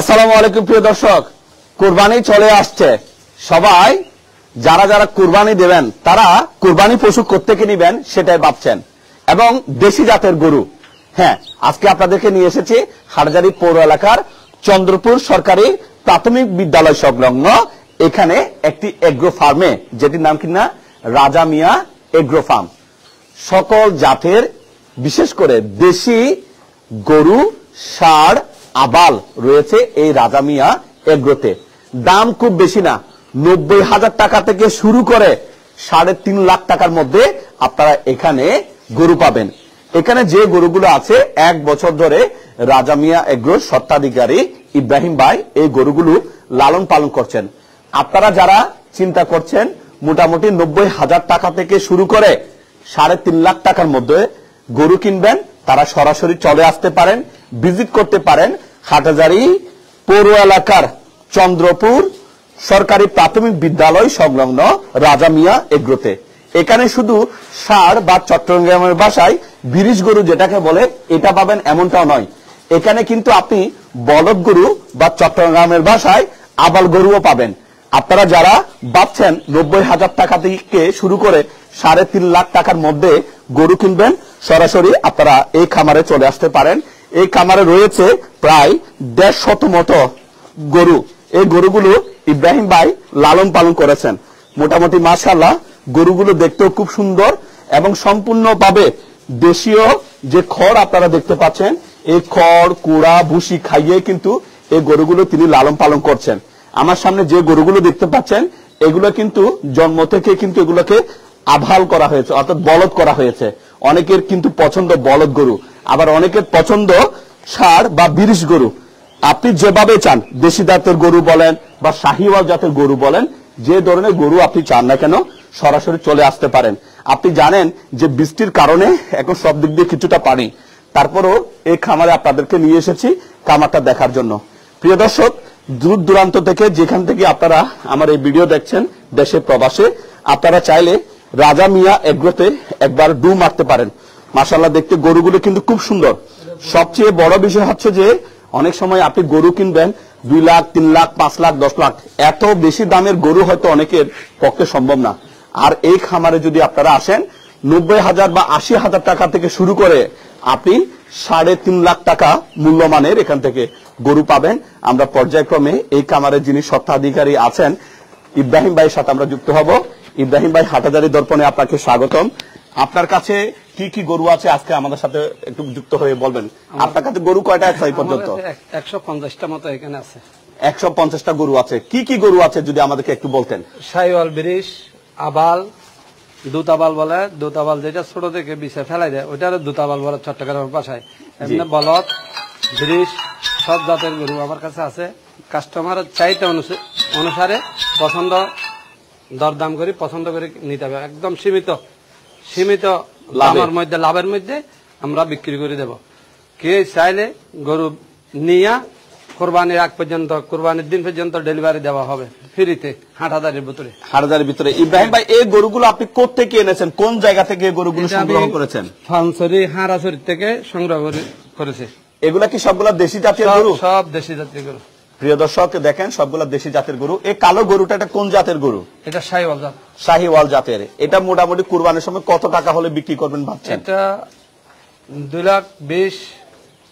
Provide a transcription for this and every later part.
আসসালামু আলাইকুম প্রিয় দর্শক কুরবানি চলে আসছে সবাই যারা যারা কোরবানি দেবেন তারা কোরবানি পশু কোথেকে নিবেন সেটাই ভাবছেন এবং দেশি জাতের গরু হ্যাঁ আজকে আপনাদেরকে নিয়ে এসেছি হাটজারি পৌর এলাকার চন্দ্রপুর সরকারি প্রাথমিক বিদ্যালয় সংলগ্ন এখানে একটি এগ্রো ফার্মে যেটির নাম কিনা রাজা মিয়া এগ্রো ফার্ম সকল জাতের বিশেষ করে দেশি গরু সার আবাল রয়েছে এই রাজা মিয়া এগ্রোতে দাম খুব বেশি না নব্বই হাজার টাকা থেকে শুরু করে সাড়ে তিন লাখ টাকার মধ্যে আপনারা এখানে গরু পাবেন এখানে যে গরুগুলো আছে এক বছর ধরে রাজা মিয়া এগ্রো সত্ত্বাধিকারী ইব্রাহিম ভাই এই গরুগুলো লালন পালন করছেন আপনারা যারা চিন্তা করছেন মোটামুটি নব্বই হাজার টাকা থেকে শুরু করে সাড়ে তিন লাখ টাকার মধ্যে গরু কিনবেন তারা সরাসরি চলে আসতে পারেন ভিজিট করতে পারেন হাটাজারি পৌর এলাকার চন্দ্রপুর সরকারি প্রাথমিক বিদ্যালয় সংলগ্ন রাজা মিয়া এগ্রোতে এখানে শুধু সার বা চট্টগ্রামের বাসায় বিরিশ গরু যেটাকে বলে এটা পাবেন এমনটাও নয় এখানে কিন্তু আপনি বলদ গরু বা চট্টগ্রামের বাসায় আবাল গরুও পাবেন আপনারা যারা বাচ্ছেন নব্বই হাজার টাকা থেকে শুরু করে সাড়ে তিন লাখ টাকার মধ্যে গরু কিনবেন সরাসরি আপনারা এই খামারে চলে আসতে পারেন এই খামারে রয়েছে প্রায় দেড় শত মতো গরু এই গরুগুলো ইব্রাহিম ভাই লালন পালন করেছেন মোটামুটি মাসাল্লাহ গরুগুলো দেখতেও খুব সুন্দর এবং সম্পূর্ণভাবে দেশীয় যে খড় আপনারা দেখতে পাচ্ছেন এই খড় কুড়া ভুসি খাইয়ে কিন্তু এই গরুগুলো তিনি লালন পালন করছেন আমার সামনে যে গরুগুলো দেখতে পাচ্ছেন এগুলো কিন্তু জন্ম থেকে কিন্তু এগুলোকে আভাল করা হয়েছে অর্থাৎ বলদ করা হয়েছে অনেকের কিন্তু পছন্দ বলদ গরু আবার অনেকের পছন্দ ষাড় বা বিরিশ গরু আপনি যেভাবে চান দেশি দাঁতের গরু বলেন বা শাহিওয়াল জাতের গরু বলেন যে ধরনের গরু আপনি চান না কেন সরাসরি চলে আসতে পারেন আপনি জানেন যে বৃষ্টির কারণে এখন সব দিক দিয়ে কিছুটা পানি তারপরও এই খামারে আপনাদেরকে নিয়ে এসেছি খামারটা দেখার জন্য প্রিয় দর্শক দূর দূরান্ত থেকে যেখান থেকে আপনারা আমার এই ভিডিও দেখছেন দেশে প্রবাসে আপনারা চাইলে রাজা মিয়া এগ্রোতে একবার ডু মারতে পারেন মাসাল্লাহ দেখতে গরুগুলো কিন্তু খুব সুন্দর সবচেয়ে বড় বিষয় হচ্ছে যে অনেক সময় আপনি গরু কিনবেন দুই লাখ তিন লাখ পাঁচ লাখ দশ লাখ এত বেশি দামের গরু হয়তো অনেকের পক্ষে সম্ভব না আর এই খামারে যদি আপনারা আসেন নব্বই হাজার বা আশি হাজার টাকা থেকে শুরু করে আপনি সাড়ে তিন লাখ টাকা মূল্যমানের এখান থেকে গরু পাবেন আমরা পর্যায়ক্রমে এই কামারের যিনি সত্ত্বাধিকারী আছেন ইব্রাহিম ভাইয়ের সাথে আমরা যুক্ত হব ইব্রাহিম ভাই হাটাদারি দর্পণে আপনাকে স্বাগতম আপনার কাছে কি কি গরু আছে আজকে আমাদের সাথে একটু যুক্ত হয়ে বলবেন আপনার কাছে গরু কয়টা আছে এই পর্যন্ত একশো পঞ্চাশটা মতো এখানে আছে একশো পঞ্চাশটা গরু আছে কি কি গরু আছে যদি আমাদেরকে একটু বলতেন সাইওয়াল ব্রিশ আবাল দোতাবাল বলে দোতাবাল যেটা ছোট থেকে বিষে ফেলাই দেয় ওইটা দোতাবাল বলে চট্টগ্রামের বাসায় এমনি বলত ব্রিজ সব জাতের গরু আমার কাছে আছে কাস্টমার চাইতে অনুসারে পছন্দ দরদাম করি পছন্দ করে নিতে হবে একদম সীমিত সীমিত লাভের মধ্যে লাভের মধ্যে আমরা বিক্রি করে দেব কে চাইলে গরু নিয়া কোরবানির আগ পর্যন্ত কোরবানির দিন পর্যন্ত ডেলিভারি দেওয়া হবে ফ্রিতে হাটাদারের ভিতরে হাটাদারের ভিতরে ইব্রাহিম ভাই এই গরুগুলো আপনি কোথেকে এনেছেন কোন জায়গা থেকে গরুগুলো সংগ্রহ করেছেন ফানসরি হারাসরি থেকে সংগ্রহ করেছে এগুলা কি সবগুলা দেশি জাতির গরু সব দেশি জাতির গরু প্রিয় দর্শক দেখেন সবগুলা দেশি জাতের গরু এই কালো গরুটা এটা কোন জাতের গরু এটা শাহিওয়াল জাত শাহিওয়াল জাতের এটা মোটামুটি কুরবানির সময় কত টাকা হলে বিক্রি করবেন ভাবছেন এটা দুই লাখ বিশ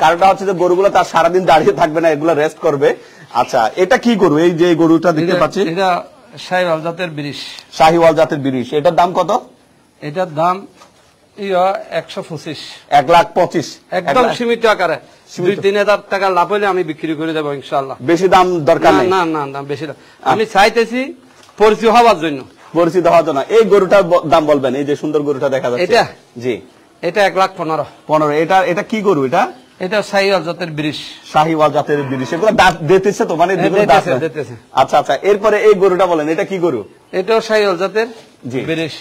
কারণটা হচ্ছে যে গরুগুলো তার সারাদিন দাঁড়িয়ে থাকবে না এগুলো রেস্ট করবে আচ্ছা এটা কি গরু এই যে গরুটা দেখতে পাচ্ছি শাহিওয়াল জাতের বিরিশ এটার দাম কত এটার দাম বিক্রি করে বেশি দাম দরকার না বেশি দাম আচ্ছা। আমি চাইতেছি পরিচিত হওয়ার জন্য পরিচিত হওয়ার জন্য এই গরুটার দাম বলবেন এই যে সুন্দর গরুটা দেখা যাচ্ছে এটা জি এটা এক লাখ পনেরো পনেরো এটা এটা কি গরু এটা এটা শাহিওয়াল জাতের বৃষ জাতের বৃষ এগুলো দিতেছে তো মানে হ্যাঁ, আচ্ছা আচ্ছা এরপরে এই গরুটা বলেন এটা কি গরু এটাও জাতের বৃষ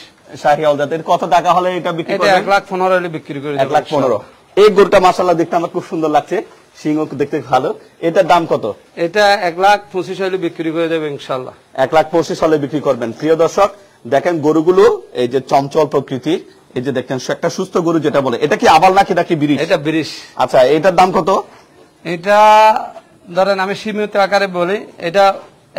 জাতের কত টাকা হলে এটা বিক্রি 1 লাখ 15 হলে বিক্রি করে 1 লাখ 15 এই গরুটা মাশাআল্লাহ দেখতে আমার খুব সুন্দর লাগছে সিংহ দেখতে ভালো এটার দাম কত এটা 1 লাখ 25 হলে বিক্রি করে দেব ইনশাআল্লাহ 1 লাখ 25 হলে বিক্রি করবেন প্রিয় দর্শক দেখেন গরুগুলো এই যে চঞ্চল প্রকৃতির এই যে দেখেন একটা সুস্থ গরু যেটা বলে এটা কি আবাল নাকি নাকি বিরিশ এটা বিরিশ আচ্ছা এটার দাম কত এটা ধরেন আমি সীমিত আকারে বলি এটা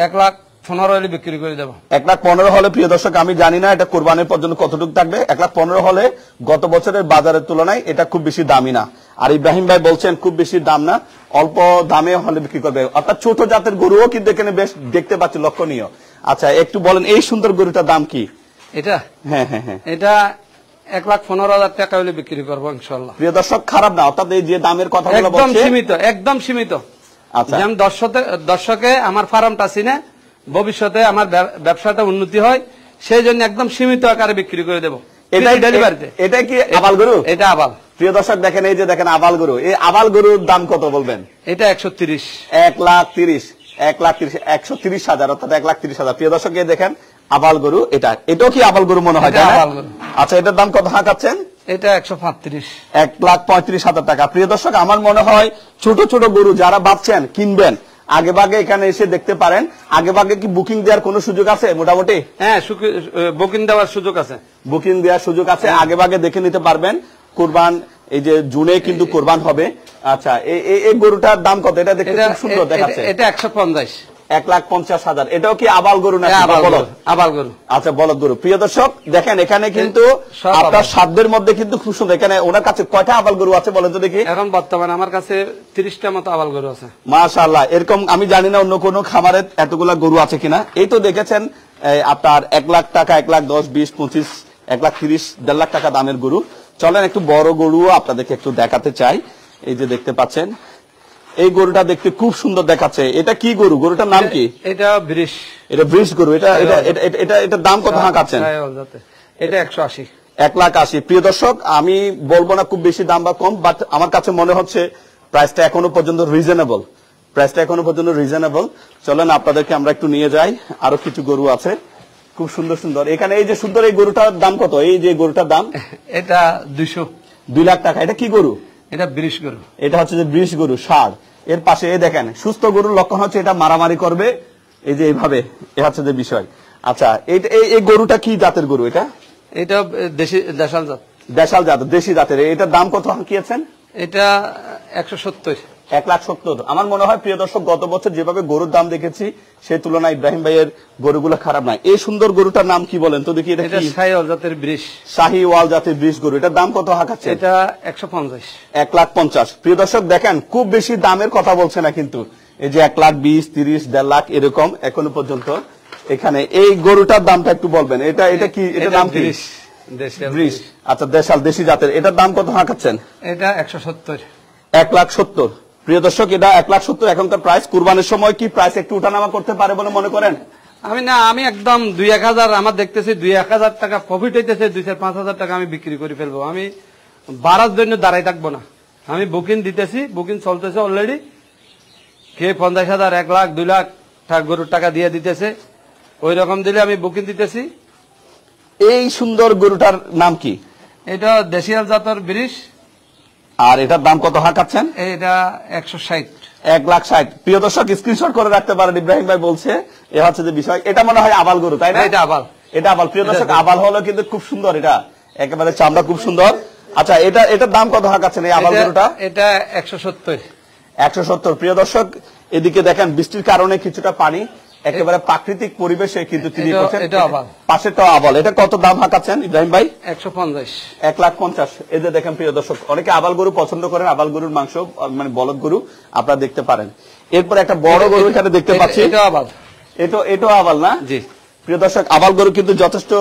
এক লাখ পনেরো হলে বিক্রি করে দেবো এক লাখ পনেরো হলে প্রিয় দর্শক আমি জানি না এটা কোরবানের পর্যন্ত কতটুকু থাকবে এক লাখ পনেরো হলে গত বছরের বাজারের তুলনায় এটা খুব বেশি দামি না আর ইব্রাহিম ভাই বলছেন খুব বেশি দাম না অল্প দামে হলে বিক্রি করবে অর্থাৎ ছোট জাতের গরুও কিন্তু এখানে বেশ দেখতে পাচ্ছি লক্ষণীয় আচ্ছা একটু বলেন এই সুন্দর গরুটার দাম কি এটা হ্যাঁ হ্যাঁ হ্যাঁ এটা এক লাখ পনেরো হাজার টাকা হলে বিক্রি করবো ইনশাল্লাহ প্রিয় দর্শক খারাপ না অর্থাৎ এই যে দামের কথা একদম সীমিত একদম সীমিত আচ্ছা। যেমন দর্শকে আমার ফার্মটা চিনে ভবিষ্যতে আমার ব্যবসাটা উন্নতি হয় সেই জন্য একদম সীমিত আকারে বিক্রি করে দেবো এটাই ডেলিভারিতে এটা কি আবাল গরু এটা আবাল প্রিয় দর্শক দেখেন এই যে দেখেন আবাল গরু এই আবাল গরুর দাম কত বলবেন এটা একশো তিরিশ এক লাখ তিরিশ এক লাখ তিরিশ একশো তিরিশ হাজার অর্থাৎ এক লাখ তিরিশ হাজার প্রিয় দর্শক দেখেন আবাল গরু এটা এটাও কি আবাল গরু মনে হয় আচ্ছা এটার দাম কত হাঁকাচ্ছেন এটা একশো পঁয়ত্রিশ এক লাখ পঁয়ত্রিশ হাজার টাকা প্রিয় দর্শক আমার মনে হয় ছোট ছোট গরু যারা বাঁচছেন কিনবেন আগে ভাগে এখানে এসে দেখতে পারেন আগে ভাগে কি বুকিং দেওয়ার কোন সুযোগ আছে মোটামুটি হ্যাঁ বুকিং দেওয়ার সুযোগ আছে বুকিং দেওয়ার সুযোগ আছে হ্যাঁ। আগে ভাগে দেখে নিতে পারবেন কোরবান এই যে জুনে কিন্তু কোরবান হবে আচ্ছা এই গরুটার দাম কত এটা দেখতে সুন্দর দেখাচ্ছে এটা একশো পঞ্চাশ এক লাখ পঞ্চাশ হাজার এটাও কি আবাল গরু না হ্যাঁ, আবাল গরু আচ্ছা বলদ গরু প্রিয় দর্শক দেখেন এখানে কিন্তু আপনার সাধ্যের মধ্যে কিন্তু খুব সুন্দর এখানে ওনার কাছে কয়টা আবাল গরু আছে বলেন তো দেখি এখন বর্তমানে আমার কাছে তিরিশটা মতো আবাল গরু আছে মাশাল্লাহ এরকম আমি জানি না অন্য কোন খামারের এতগুলা গরু আছে কিনা এই তো দেখেছেন আপনার এক লাখ টাকা এক লাখ দশ বিশ পঁচিশ এক লাখ তিরিশ দেড় লাখ টাকা দামের গরু চলেন একটু বড় গরু আপনাদেরকে একটু দেখাতে চাই এই যে দেখতে পাচ্ছেন এই গরুটা দেখতে খুব সুন্দর দেখাচ্ছে এটা কি গরু গরুটার নাম কি এটা ব্রিশ এটা ব্রিশ গরু এটা এটা এটা দাম কত হাঁকাচ্ছেন এটা একশো আশি এক লাখ আশি প্রিয় দর্শক আমি বলবো না খুব বেশি দাম বা কম বাট আমার কাছে মনে হচ্ছে প্রাইসটা এখনো পর্যন্ত রিজনেবল প্রাইসটা এখনো পর্যন্ত রিজনেবল চলেন আপনাদেরকে আমরা একটু নিয়ে যাই আরো কিছু গরু আছে খুব সুন্দর সুন্দর এখানে এই যে সুন্দর এই গরুটার দাম কত এই যে গরুটার দাম এটা দুইশো দুই লাখ টাকা এটা কি গরু এটা ব্রিশ গরু এটা হচ্ছে যে ব্রিশ গরু ষাড় এর পাশে এ দেখেন সুস্থ গরুর লক্ষণ হচ্ছে এটা মারামারি করবে এই যে এইভাবে এ হচ্ছে যে বিষয় আচ্ছা এই গরুটা কি জাতের গরু এটা এটা দেশি দেশাল জাত দেশাল জাত দেশি জাতের এটার দাম কত কি আছেন এটা একশো সত্তর এক লাখ সত্তর আমার মনে হয় প্রিয় দর্শক গত বছর যেভাবে গরুর দাম দেখেছি সেই তুলনায় ইব্রাহিম ভাইয়ের গরুগুলো খারাপ নয় এই সুন্দর গরুটার নাম কি বলেন তো দেখি জাতের বৃষ গরু এটার দাম কত হাঁকাচ্ছে এটা একশো পঞ্চাশ এক লাখ পঞ্চাশ প্রিয় দর্শক দেখেন খুব বেশি দামের কথা বলছে না কিন্তু এই যে এক লাখ বিশ তিরিশ দেড় লাখ এরকম এখনো পর্যন্ত এখানে এই গরুটার দামটা একটু বলবেন এটা এটা কি এটা দাম তিরিশ আচ্ছা দেশাল দেশি জাতের এটার দাম কত হাঁকাচ্ছেন এটা একশো সত্তর এক লাখ সত্তর প্রিয় দর্শক এটা এক লাখ সত্তর এখনকার প্রাইস কুরবানের সময় কি প্রাইস একটু উঠানামা করতে পারে বলে মনে করেন আমি না আমি একদম দুই এক হাজার আমার দেখতেছি দুই এক হাজার টাকা প্রফিট হইতেছে দুই চার পাঁচ হাজার টাকা আমি বিক্রি করে ফেলবো আমি বাড়ার জন্য দাঁড়াই থাকবো না আমি বুকিং দিতেছি বুকিং চলতেছে অলরেডি কে পঞ্চাশ হাজার এক লাখ দুই লাখ গরুর টাকা দিয়ে দিতেছে ওই রকম দিলে আমি বুকিং দিতেছি এই সুন্দর গরুটার নাম কি এটা দেশিয়াল জাতর ব্রিশ আর এটার দাম কত হাঁকাচ্ছেন এটা একশো এক লাখ ষাট প্রিয় দর্শক স্ক্রিনশট করে রাখতে পারেন ইব্রাহিম ভাই বলছে এ হচ্ছে যে বিষয় এটা মনে হয় আবাল গরু তাই না এটা আবাল এটা আবাল প্রিয় দর্শক আবাল হলো কিন্তু খুব সুন্দর এটা একেবারে চামড়া খুব সুন্দর আচ্ছা এটা এটার দাম কত হাঁকাচ্ছেন এই আবাল গরুটা এটা একশো সত্তর একশো সত্তর প্রিয় দর্শক এদিকে দেখেন বৃষ্টির কারণে কিছুটা পানি একেবারে প্রাকৃতিক পরিবেশে কিন্তু তিনি করছেন তো আবাল এটা কত দাম হাঁকাচ্ছেন ইব্রাহিম ভাই একশো পঞ্চাশ এক লাখ পঞ্চাশ এদের দেখেন প্রিয় দর্শক অনেকে আবাল গরু পছন্দ করেন আবাল গরুর মাংস মানে বলদ গরু আপনারা দেখতে পারেন এরপর একটা বড় গরু এখানে দেখতে পাচ্ছি আবাল এটা এটাও আবাল না জি প্রিয় দর্শক আবাল গরু কিন্তু যথেষ্ট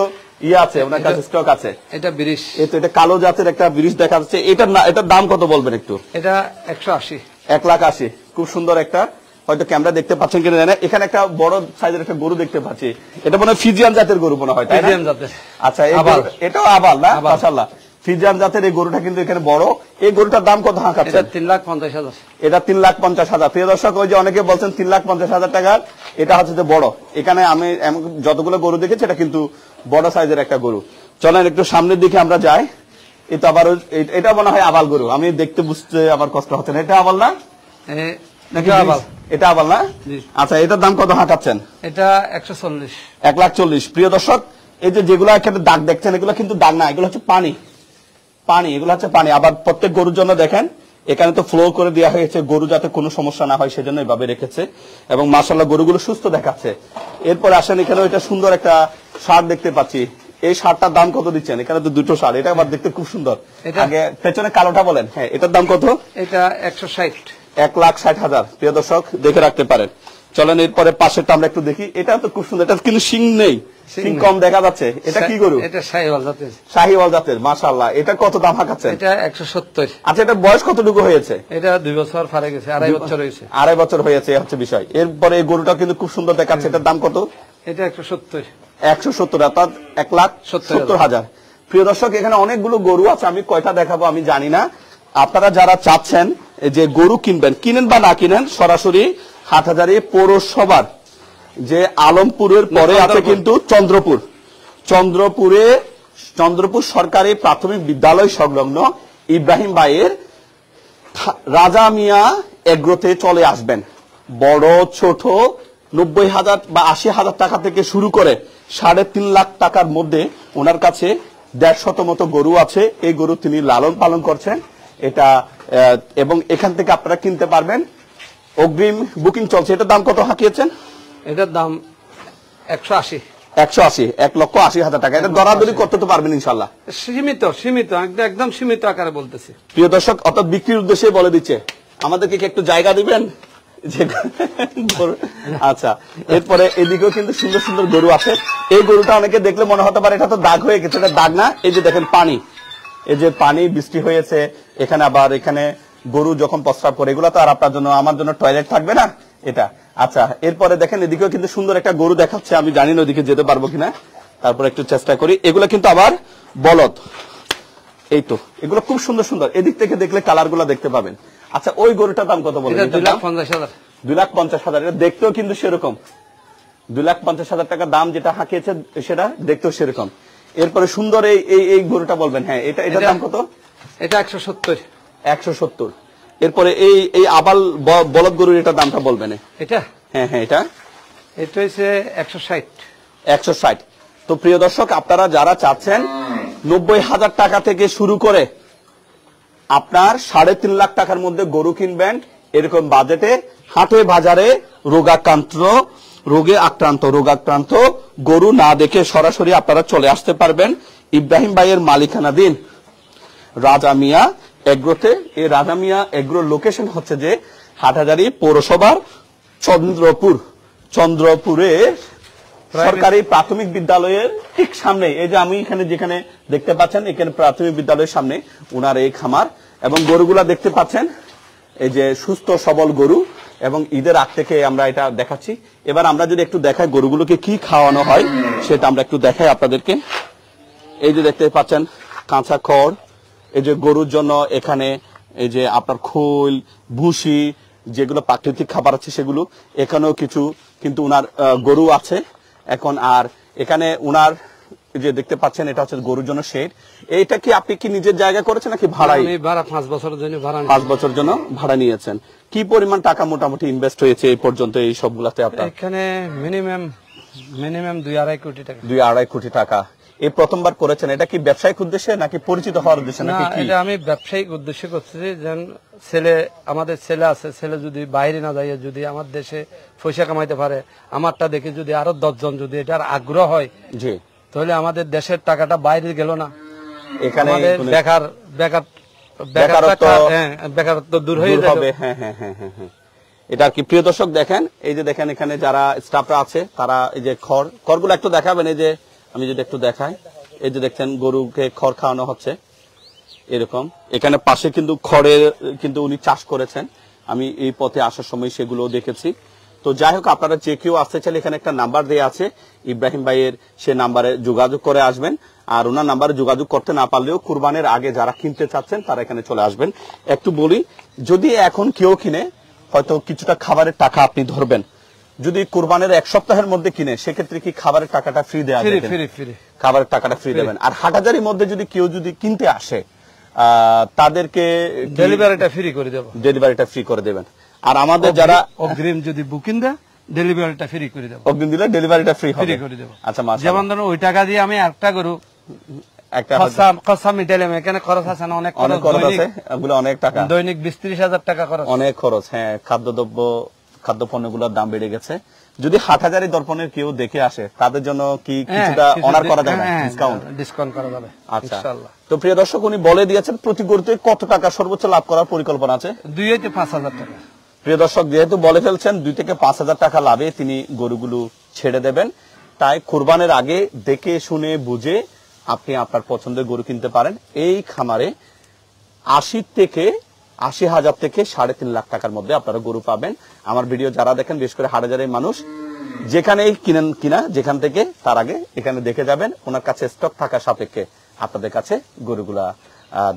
ইয়ে আছে ওনার কাছে স্টক আছে এটা বিরিশ এটা এটা কালো জাতের একটা বিরিশ দেখা যাচ্ছে এটা এটার দাম কত বলবেন একটু এটা একশো আশি এক লাখ আশি খুব সুন্দর একটা হয়তো ক্যামেরা দেখতে পাচ্ছেন কিনা জানা এখানে একটা বড় সাইজের একটা গরু দেখতে পাচ্ছি এটা মনে ফিজিয়ান জাতের গরু মনে হয় আচ্ছা এটাও আবাল না মাসাল্লাহ ফিজিয়ান জাতের এই গরুটা কিন্তু এখানে বড় এই গরুটার দাম কত হাঁকা তিন লাখ পঞ্চাশ হাজার এটা তিন লাখ পঞ্চাশ হাজার প্রিয় দর্শক ওই যে অনেকে বলছেন তিন লাখ পঞ্চাশ হাজার টাকার এটা হচ্ছে যে বড় এখানে আমি যতগুলো গরু দেখেছি এটা কিন্তু বড় সাইজের একটা গরু চলেন একটু সামনের দিকে আমরা যাই এটা আবার এটা মনে হয় আবাল গরু আমি দেখতে বুঝতে আমার কষ্ট হচ্ছে না এটা আবাল না নাকি এটা আচ্ছা, গরু যাতে কোনো সমস্যা না হয় সেজন্য এভাবে রেখেছে এবং মাসাল্লাহ গরুগুলো সুস্থ দেখাচ্ছে এরপর আসেন এখানে এটা সুন্দর একটা সার দেখতে পাচ্ছি এই সারটার দাম কত দিচ্ছেন এখানে তো দুটো সার এটা আবার দেখতে খুব সুন্দর পেছনে কালোটা বলেন হ্যাঁ এটার দাম কত এটা একশো এক লাখ ষাট হাজার প্রিয় দর্শক দেখে রাখতে পারেন চলেন এরপরে পাশের আমরা একটু দেখি এটা তো খুব সুন্দর এটা কিন্তু সিং নেই সিং কম দেখা যাচ্ছে এটা কি গরু এটা শাহিওয়াল জাতের শাহিওয়াল জাতের মাশাআল্লাহ এটা কত দাম হাঁকাচ্ছে এটা একশো সত্তর আচ্ছা এটা বয়স কতটুকু হয়েছে এটা দুই বছর ফারে গেছে আড়াই বছর হয়েছে আড়াই বছর হয়েছে হচ্ছে বিষয় এরপরে এই গরুটা কিন্তু খুব সুন্দর দেখাচ্ছে এটার দাম কত এটা একশো সত্তর একশো সত্তর অর্থাৎ এক লাখ সত্তর হাজার প্রিয় দর্শক এখানে অনেকগুলো গরু আছে আমি কয়টা দেখাবো আমি জানি না আপনারা যারা চাচ্ছেন যে গরু কিনবেন কিনেন বা না কিনেন সরাসরি হাটহাজারি পৌরসভার যে আলমপুরের পরে আছে কিন্তু চন্দ্রপুর চন্দ্রপুরে চন্দ্রপুর সরকারি প্রাথমিক বিদ্যালয় সংলগ্ন ইব্রাহিম ভাইয়ের রাজা মিয়া এগ্রোতে চলে আসবেন বড় ছোট নব্বই হাজার বা আশি হাজার টাকা থেকে শুরু করে সাড়ে তিন লাখ টাকার মধ্যে ওনার কাছে দেড়শত মতো গরু আছে এই গরু তিনি লালন পালন করছেন এটা এবং এখান থেকে আপনারা কিনতে পারবেন অগ্রিম বুকিং চলছে এটার দাম কত হাঁকিয়েছেন এটার দাম একশো আশি একশো আশি এক লক্ষ আশি হাজার টাকা এটা দরাদরি করতে তো পারবেন ইনশাল্লাহ সীমিত সীমিত একদম সীমিত আকারে বলতেছি প্রিয় দর্শক অর্থাৎ বিক্রির উদ্দেশ্যে বলে দিচ্ছে আমাদেরকে কি একটু জায়গা দিবেন আচ্ছা এরপরে এদিকেও কিন্তু সুন্দর সুন্দর গরু আছে এই গরুটা অনেকে দেখলে মনে হতে পারে এটা তো দাগ হয়ে গেছে এটা দাগ না এই যে দেখেন পানি এই যে পানি বৃষ্টি হয়েছে এখানে আবার এখানে গরু যখন প্রস্রাব করে এগুলো তো আর আপনার জন্য আমার জন্য টয়লেট থাকবে না এটা আচ্ছা এরপরে দেখেন এদিকেও কিন্তু সুন্দর একটা গরু দেখাচ্ছে আমি জানি না ওদিকে যেতে পারবো কিনা তারপর একটু চেষ্টা করি এগুলো কিন্তু আবার বলদ এই তো এগুলো খুব সুন্দর সুন্দর এদিক থেকে দেখলে কালার গুলা দেখতে পাবেন আচ্ছা ওই গরুটার দাম কত বলেন দুই লাখ পঞ্চাশ হাজার দুই লাখ পঞ্চাশ হাজার এটা দেখতেও কিন্তু সেরকম দুই লাখ পঞ্চাশ হাজার টাকা দাম যেটা হাঁকিয়েছে সেটা দেখতেও সেরকম এরপরে সুন্দর এই এই গরুটা বলবেন হ্যাঁ এটা এটার দাম কত এটা একশো সত্তর একশো সত্তর এরপরে এই এই আবাল বলদ গরুর এটা দামটা বলবেন এটা হ্যাঁ হ্যাঁ এটা এটা হচ্ছে একশো ষাট একশো ষাট তো প্রিয় দর্শক আপনারা যারা চাচ্ছেন নব্বই হাজার টাকা থেকে শুরু করে আপনার সাড়ে তিন লাখ টাকার মধ্যে গরু কিনবেন এরকম বাজেটে হাটে বাজারে রোগাক্রান্ত রোগে আক্রান্ত রোগাক্রান্ত গরু না দেখে সরাসরি আপনারা চলে আসতে পারবেন ইব্রাহিম ভাইয়ের মালিকানাধীন রাজা মিয়া এগ্রোতে এই রাজা মিয়া এগ্রোর লোকেশন হচ্ছে যে হাটাজারি পৌরসভার চন্দ্রপুর চন্দ্রপুরে সরকারি প্রাথমিক বিদ্যালয়ের ঠিক সামনে এই যে আমি এখানে যেখানে দেখতে পাচ্ছেন এখানে প্রাথমিক বিদ্যালয়ের সামনে উনার এই খামার এবং গরুগুলা দেখতে পাচ্ছেন এই যে সুস্থ সবল গরু এবং ঈদের আগ থেকে আমরা এটা দেখাচ্ছি এবার আমরা যদি একটু দেখাই গরুগুলোকে কি খাওয়ানো হয় সেটা আমরা একটু দেখাই আপনাদেরকে এই যে দেখতে পাচ্ছেন কাঁচা খড় এই যে গরুর জন্য এখানে এই যে আপনার খোল ভুসি যেগুলো প্রাকৃতিক খাবার আছে সেগুলো এখানেও কিছু কিন্তু উনার গরু আছে এখন আর এখানে উনার যে দেখতে পাচ্ছেন এটা হচ্ছে গরুর জন্য শেড এটা কি আপনি কি নিজের জায়গা করেছেন নাকি ভাড়াই ভাড়া পাঁচ বছরের জন্য ভাড়া পাঁচ বছর জন্য ভাড়া নিয়েছেন কি পরিমাণ টাকা মোটামুটি ইনভেস্ট হয়েছে এই পর্যন্ত এই সবগুলাতে আপনার এখানে মিনিমাম মিনিমাম দুই আড়াই কোটি টাকা দুই আড়াই কোটি টাকা এই প্রথমবার করেছেন এটা কি ব্যবসায়িক উদ্দেশ্যে নাকি পরিচিত হওয়ার উদ্দেশ্যে নাকি কি এটা আমি ব্যবসায়িক উদ্দেশ্যে করতেছি যেন ছেলে আমাদের ছেলে আছে ছেলে যদি বাইরে না যাইয়ে যদি আমার দেশে পয়সা কামাইতে পারে আমারটা দেখে যদি আরো দশজন যদি এটার আগ্রহ হয় জি তাহলে আমাদের দেশের টাকাটা বাইরে গেল না এখানে বেকার বেকার যারা আছে তারা এই যে খড় একটু দেখাবেন এই যে আমি যদি একটু দেখাই এই যে গরুকে খড় খাওয়ানো হচ্ছে এরকম এখানে পাশে কিন্তু খড়ের কিন্তু উনি চাষ করেছেন আমি এই পথে আসার সময় সেগুলো দেখেছি তো যাই হোক আপনারা যে কেউ আসতে চাইলে এখানে একটা নাম্বার দেওয়া আছে ইব্রাহিম ভাইয়ের সে নাম্বারে যোগাযোগ করে আসবেন আর ওনার নাম্বারে যোগাযোগ করতে না পারলেও কুরবানের আগে যারা কিনতে চাচ্ছেন তারা এখানে চলে আসবেন একটু বলি যদি এখন কেউ কিনে হয়তো কিছুটা খাবারের টাকা আপনি ধরবেন যদি কোরবানের এক সপ্তাহের মধ্যে কিনে সেক্ষেত্রে কি খাবারের টাকাটা ফ্রি দেওয়া খাবারের টাকাটা ফ্রি দেবেন আর হাটাজারির মধ্যে যদি কেউ যদি কিনতে আসে তাদেরকে ডেলিভারিটা ফ্রি করে দেব ডেলিভারিটা ফ্রি করে দেবেন আর আমাদের যারা অগ্রিম যদি বুকিং দেয় ডেলিভারিটা ফ্রি করে দেব অগ্রিম দিলে ডেলিভারিটা ফ্রি ফ্রি করে দেব আচ্ছা যেমন ধরুন ওই টাকা দিয়ে আমি একটা করু একটা এখানে খরচ আছে না দৈনিক বিশ হাজার টাকা খরচ অনেক খরচ হ্যাঁ খাদ্যদ্রব্য খাদ্য পণ্যগুলোর দাম বেড়ে গেছে যদি হাট হাজারি দর্পণের কেউ দেখে আসে তাদের জন্য কি হ্যাঁ, কিছুটা অনার করা যাবে ডিসকাউন্ট ডিসকাউন্ট করা যাবে আচ্ছা তো প্রিয় দর্শক উনি বলে দিয়েছেন প্রতি গরুতে কত টাকা সর্বোচ্চ লাভ করার পরিকল্পনা আছে দুই থেকে পাঁচ হাজার টাকা প্রিয় দর্শক যেহেতু বলে ফেলছেন দুই থেকে পাঁচ হাজার টাকা লাভে তিনি গরুগুলো ছেড়ে দেবেন তাই কোরবানের আগে দেখে শুনে বুঝে আপনি আপনার পছন্দের গরু কিনতে পারেন এই খামারে আশি থেকে আশি হাজার থেকে সাড়ে তিন লাখ টাকার মধ্যে আপনারা গরু পাবেন আমার ভিডিও যারা দেখেন বিশেষ করে হাজারের মানুষ যেখানেই কিনেন কিনা যেখান থেকে তার আগে এখানে দেখে যাবেন ওনার কাছে স্টক থাকা সাপেক্ষে আপনাদের কাছে গরুগুলা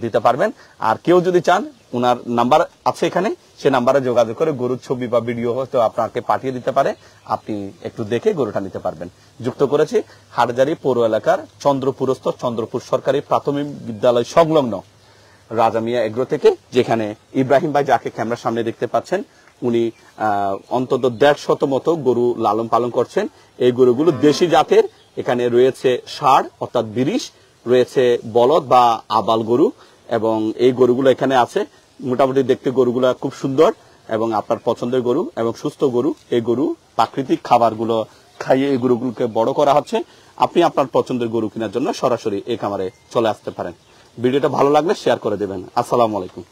দিতে পারবেন আর কেউ যদি চান ওনার নাম্বার আছে এখানে সে নাম্বারে যোগাযোগ করে গরুর ছবি বা ভিডিও হয়তো আপনাকে পাঠিয়ে দিতে পারে আপনি একটু দেখে গরুটা নিতে পারবেন যুক্ত করেছি হাটজারি পৌর এলাকার চন্দ্রপুরস্থ চন্দ্রপুর সরকারি প্রাথমিক বিদ্যালয় সংলগ্ন রাজা মিয়া এগ্রো থেকে যেখানে ইব্রাহিম ভাই যাকে ক্যামেরার সামনে দেখতে পাচ্ছেন উনি অন্তত দেড় শত মতো গরু লালন পালন করছেন এই গরুগুলো দেশি জাতের এখানে রয়েছে ষাড় অর্থাৎ বিরিশ রয়েছে বলদ বা আবাল গরু এবং এই গরুগুলো এখানে আছে মোটামুটি দেখতে গরুগুলো খুব সুন্দর এবং আপনার পছন্দের গরু এবং সুস্থ গরু এই গরু প্রাকৃতিক খাবারগুলো খাইয়ে এই গরুগুলোকে বড় করা হচ্ছে আপনি আপনার পছন্দের গরু কেনার জন্য সরাসরি এই খামারে চলে আসতে পারেন ভিডিওটা ভালো লাগলে শেয়ার করে দেবেন আসসালামু আলাইকুম